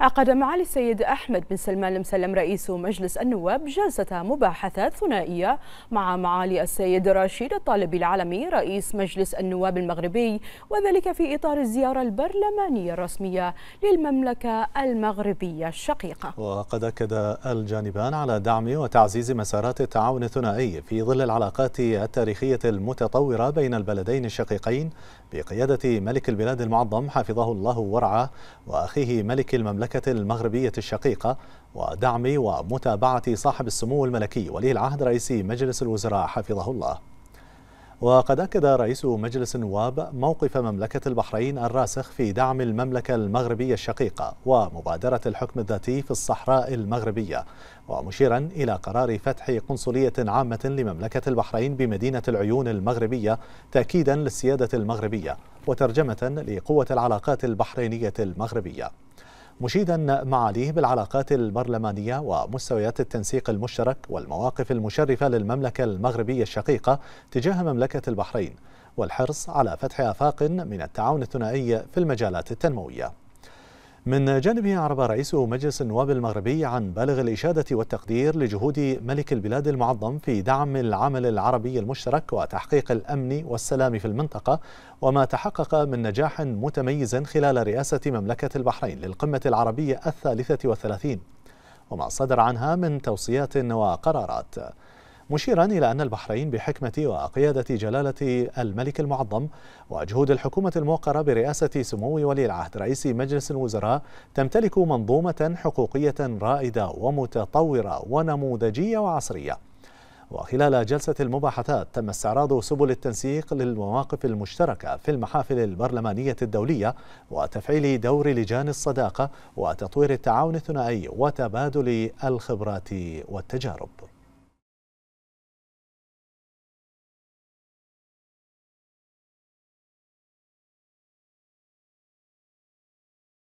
عقد معالي السيد أحمد بن سلمان المسلم رئيس مجلس النواب جلسة مباحثات ثنائية مع معالي السيد رشيد الطالبي العالمي رئيس مجلس النواب المغربي وذلك في إطار الزيارة البرلمانية الرسمية للمملكة المغربية الشقيقة وقد أكد الجانبان على دعم وتعزيز مسارات التعاون الثنائي في ظل العلاقات التاريخية المتطورة بين البلدين الشقيقين بقيادة ملك البلاد المعظم حفظه الله ورعاه وأخيه ملك المملكة المملكة المغربية الشقيقة ودعم ومتابعة صاحب السمو الملكي ولي العهد رئيس مجلس الوزراء حفظه الله وقد أكد رئيس مجلس النواب موقف مملكة البحرين الراسخ في دعم المملكة المغربية الشقيقة ومبادرة الحكم الذاتي في الصحراء المغربية ومشيرا إلى قرار فتح قنصلية عامة لمملكة البحرين بمدينة العيون المغربية تأكيدا للسيادة المغربية وترجمة لقوة العلاقات البحرينية المغربية مشيدا معاليه بالعلاقات البرلمانية ومستويات التنسيق المشترك والمواقف المشرفة للمملكة المغربية الشقيقة تجاه مملكة البحرين والحرص على فتح آفاق من التعاون الثنائي في المجالات التنموية من جانبه أعرب رئيس مجلس النواب المغربي عن بالغ الإشادة والتقدير لجهود ملك البلاد المعظم في دعم العمل العربي المشترك وتحقيق الأمن والسلام في المنطقة وما تحقق من نجاح متميز خلال رئاسة مملكة البحرين للقمة العربية الثالثة والثلاثين وما صدر عنها من توصيات وقرارات مشيرا إلى أن البحرين بحكمة وقيادة جلالة الملك المعظم وجهود الحكومة الموقرة برئاسة سمو ولي العهد رئيس مجلس الوزراء تمتلك منظومة حقوقية رائدة ومتطورة ونموذجية وعصرية وخلال جلسة المباحثات تم استعراض سبل التنسيق للمواقف المشتركة في المحافل البرلمانية الدولية وتفعيل دور لجان الصداقة وتطوير التعاون الثنائي وتبادل الخبرات والتجارب